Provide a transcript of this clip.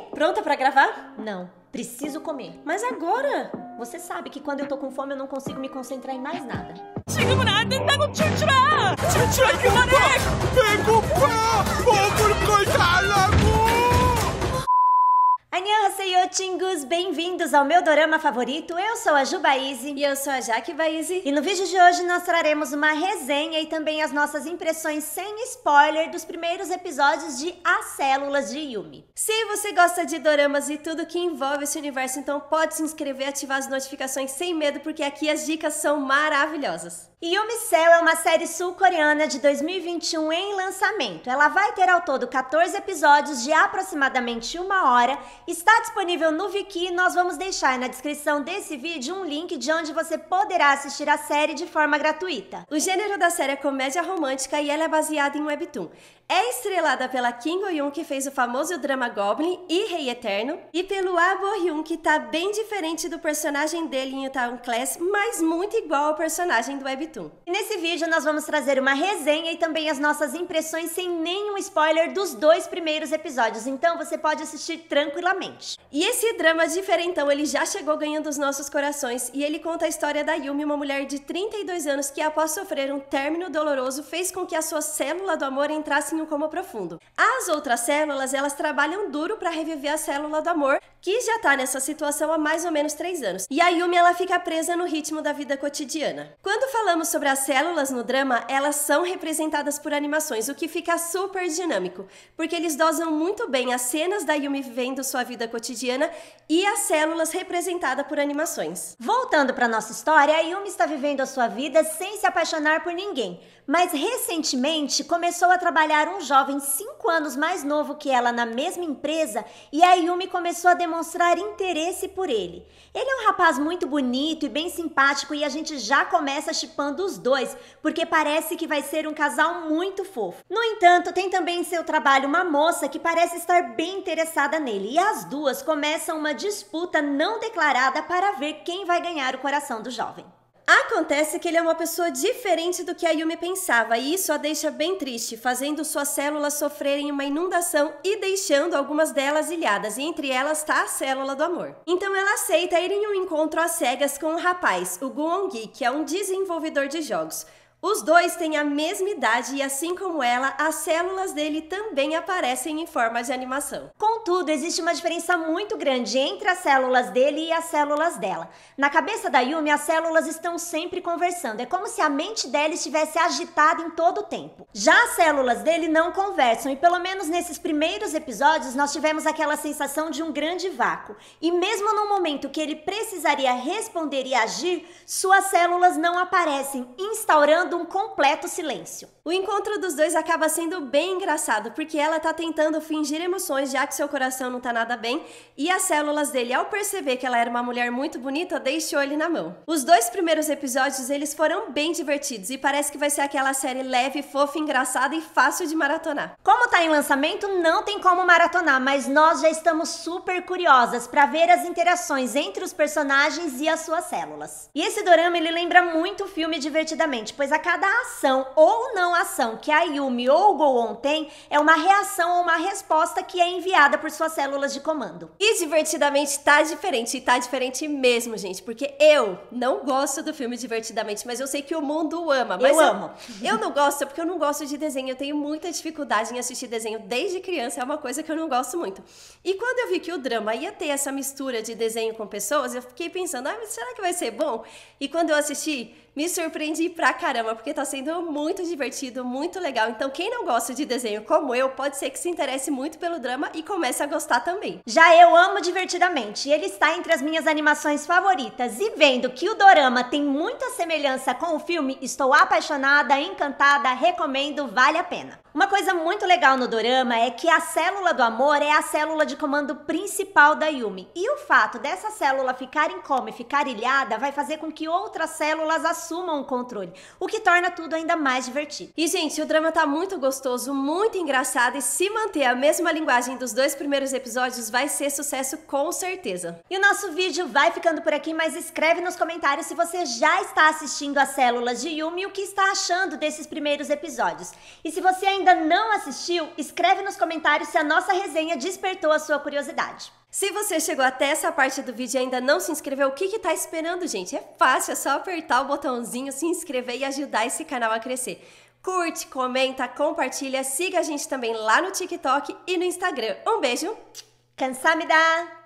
pronta para gravar? Não, preciso comer. Mas agora? Você sabe que quando eu tô com fome eu não consigo me concentrar em mais nada. 지금 안 된다고 춤추라! 춤추! Chutingos, bem-vindos ao meu dorama favorito. Eu sou a Ju E eu sou a Jaque Baíse. E no vídeo de hoje nós traremos uma resenha e também as nossas impressões sem spoiler dos primeiros episódios de As Células de Yumi. Se você gosta de doramas e tudo que envolve esse universo, então pode se inscrever e ativar as notificações sem medo, porque aqui as dicas são maravilhosas. Yumi Cell é uma série sul-coreana de 2021 em lançamento. Ela vai ter ao todo 14 episódios de aproximadamente uma hora, está disponível disponível no Viki, nós vamos deixar na descrição desse vídeo um link de onde você poderá assistir a série de forma gratuita. O gênero da série é comédia romântica e ela é baseada em webtoon. É estrelada pela Kim Go-yoon, que fez o famoso drama Goblin e Rei Eterno, e pelo Ah Bo-hyun, que tá bem diferente do personagem dele em Town Class, mas muito igual ao personagem do webtoon. E nesse vídeo nós vamos trazer uma resenha e também as nossas impressões sem nenhum spoiler dos dois primeiros episódios, então você pode assistir tranquilamente. E esse drama diferentão, ele já chegou ganhando os nossos corações e ele conta a história da Yumi, uma mulher de 32 anos que após sofrer um término doloroso fez com que a sua célula do amor entrasse em um coma profundo. As outras células, elas trabalham duro para reviver a célula do amor, que já tá nessa situação há mais ou menos 3 anos. E a Yumi, ela fica presa no ritmo da vida cotidiana. Quando falamos sobre as células no drama, elas são representadas por animações, o que fica super dinâmico, porque eles dosam muito bem as cenas da Yumi vivendo sua vida cotidiana cena e as células representadas por animações. Voltando para nossa história, a Yumi está vivendo a sua vida sem se apaixonar por ninguém, mas recentemente começou a trabalhar um jovem 5 anos mais novo que ela na mesma empresa e a Yumi começou a demonstrar interesse por ele. Ele é um rapaz muito bonito e bem simpático e a gente já começa chipando os dois, porque parece que vai ser um casal muito fofo. No entanto, tem também em seu trabalho uma moça que parece estar bem interessada nele e as duas começam começa uma disputa não declarada para ver quem vai ganhar o coração do jovem. Acontece que ele é uma pessoa diferente do que a Yumi pensava, e isso a deixa bem triste, fazendo suas células sofrerem uma inundação e deixando algumas delas ilhadas, e entre elas está a célula do amor. Então ela aceita ir em um encontro às cegas com um rapaz, o Guongi, que é um desenvolvedor de jogos. Os dois têm a mesma idade e, assim como ela, as células dele também aparecem em forma de animação. Contudo, existe uma diferença muito grande entre as células dele e as células dela. Na cabeça da Yumi, as células estão sempre conversando. É como se a mente dela estivesse agitada em todo o tempo. Já as células dele não conversam e, pelo menos nesses primeiros episódios, nós tivemos aquela sensação de um grande vácuo. E mesmo no momento que ele precisaria responder e agir, suas células não aparecem, instaurando gerando um completo silêncio. O encontro dos dois acaba sendo bem engraçado, porque ela tá tentando fingir emoções, já que seu coração não tá nada bem, e as células dele, ao perceber que ela era uma mulher muito bonita, deixou ele na mão. Os dois primeiros episódios, eles foram bem divertidos, e parece que vai ser aquela série leve, fofa, engraçada e fácil de maratonar. Como tá em lançamento, não tem como maratonar, mas nós já estamos super curiosas para ver as interações entre os personagens e as suas células. E esse dorama, ele lembra muito o filme Divertidamente, pois a cada ação ou não informação que a Yumi ou o Goon tem é uma reação ou uma resposta que é enviada por suas células de comando. E divertidamente tá diferente, e tá diferente mesmo, gente, porque eu não gosto do filme divertidamente, mas eu sei que o mundo ama. eu, eu amo. Eu não gosto porque eu não gosto de desenho, eu tenho muita dificuldade em assistir desenho desde criança, é uma coisa que eu não gosto muito. E quando eu vi que o drama ia ter essa mistura de desenho com pessoas, eu fiquei pensando, ah, será que vai ser bom? E quando eu assisti, me surpreendi pra caramba, porque tá sendo muito divertido divertido, muito legal. Então, quem não gosta de desenho como eu, pode ser que se interesse muito pelo drama e comece a gostar também. Já eu amo divertidamente, ele está entre as minhas animações favoritas. E vendo que o dorama tem muita semelhança com o filme, estou apaixonada, encantada, recomendo, vale a pena. Uma coisa muito legal no dorama é que a célula do amor é a célula de comando principal da Yumi. E o fato dessa célula ficar em coma e ficar ilhada vai fazer com que outras células assumam o controle, o que torna tudo ainda mais divertido. E, gente, o drama tá muito gostoso, muito engraçado e se manter a mesma linguagem dos dois primeiros episódios vai ser sucesso com certeza. E o nosso vídeo vai ficando por aqui, mas escreve nos comentários se você já está assistindo as células de Yumi e o que está achando desses primeiros episódios. E se você ainda ainda não assistiu, escreve nos comentários se a nossa resenha despertou a sua curiosidade. Se você chegou até essa parte do vídeo e ainda não se inscreveu, o que está esperando, gente? É fácil, é só apertar o botãozinho, se inscrever e ajudar esse canal a crescer. Curte, comenta, compartilha, siga a gente também lá no TikTok e no Instagram. Um beijo! dá.